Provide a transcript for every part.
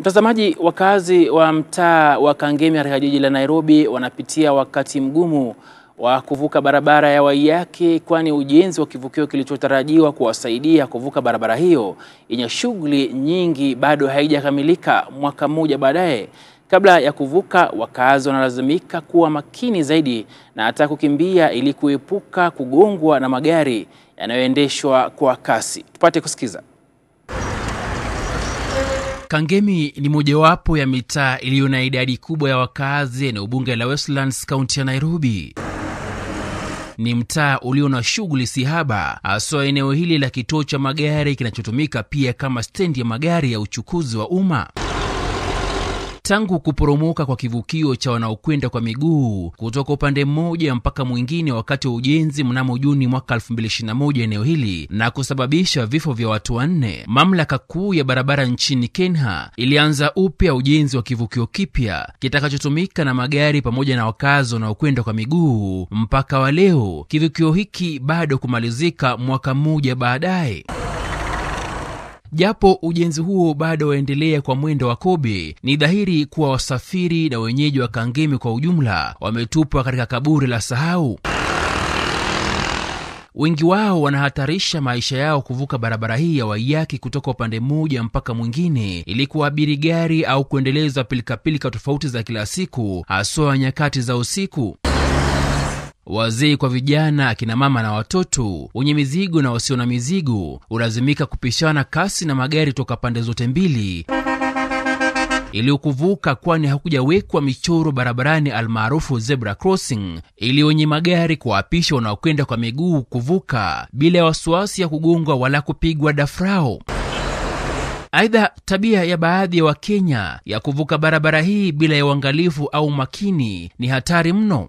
Mtazamaji, wakazi wa mtaa wa Kangemi katika jiji la Nairobi wanapitia wakati mgumu wa kuvuka barabara ya Waiyaki, kwani ujenzi wa kivukio kilichotarajiwa kuwasaidia kuvuka barabara hiyo yenye shughuli nyingi bado haijakamilika mwaka mmoja baadaye. Kabla ya kuvuka, wakazi wanalazimika kuwa makini zaidi na hata kukimbia ili kuepuka kugongwa na magari yanayoendeshwa kwa kasi. Tupate kusikiza. Kangemi ni mojawapo ya mitaa iliyo na idadi kubwa ya wakazi eneo bunge la Westlands, kaunti ya Nairobi. Ni mtaa ulio na shughuli sihaba, haswa eneo hili la kituo cha magari kinachotumika pia kama stendi ya magari ya uchukuzi wa umma. Tangu kuporomoka kwa kivukio cha wanaokwenda kwa miguu kutoka upande mmoja mpaka mwingine wakati wa ujenzi mnamo Juni mwaka 2021 eneo hili na kusababisha vifo vya watu wanne, mamlaka kuu ya barabara nchini kenha ilianza upya ujenzi wa kivukio kipya kitakachotumika na magari pamoja na wakazi wanaokwenda kwa miguu. Mpaka wa leo kivukio hiki bado kumalizika mwaka mmoja baadaye. Japo ujenzi huo bado waendelea kwa mwendo wa kobe, ni dhahiri kuwa wasafiri na wenyeji wa Kangemi kwa ujumla wametupwa katika kaburi la sahau. Wengi wao wanahatarisha maisha yao kuvuka barabara hii ya Waiyaki kutoka upande mmoja mpaka mwingine ili kuabiri gari au kuendeleza pilikapilika tofauti za kila siku, haswa nyakati za usiku wazee kwa vijana, akina mama na watoto, wenye mizigo na wasio na mizigo, ulazimika kupishana kasi na magari toka pande zote mbili iliyokuvuka kwani hakujawekwa michoro barabarani almaarufu zebra crossing, ili wenye magari kuwaapisha wanaokwenda kwa miguu kuvuka bila ya wasiwasi ya kugongwa wala kupigwa dafrao. Aidha, tabia ya baadhi ya wa Wakenya ya kuvuka barabara hii bila ya uangalifu au makini ni hatari mno.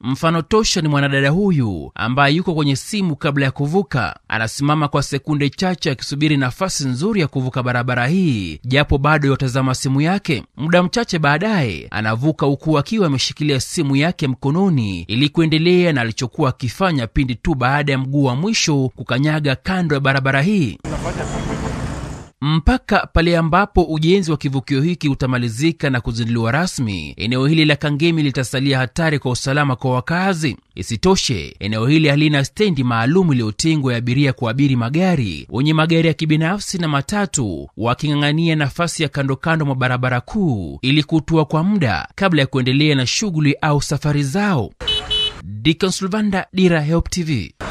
Mfano tosha ni mwanadada huyu ambaye yuko kwenye simu kabla ya kuvuka, anasimama kwa sekunde chache akisubiri nafasi nzuri ya kuvuka barabara hii, japo bado yatazama simu yake. Muda mchache baadaye anavuka huku akiwa ameshikilia simu yake mkononi ili kuendelea na alichokuwa akifanya pindi tu baada ya mguu wa mwisho kukanyaga kando ya barabara hii mpaka pale ambapo ujenzi wa kivukio hiki utamalizika na kuzinduliwa rasmi, eneo hili la Kangemi litasalia hatari kwa usalama kwa wakazi. Isitoshe, eneo hili halina stendi maalum iliyotengwa ya abiria kuabiri magari, wenye magari ya kibinafsi na matatu waking'ang'ania nafasi ya kandokando mwa barabara kuu ili kutua kwa muda kabla ya kuendelea na shughuli au safari zao. Dickon Dira, Help TV.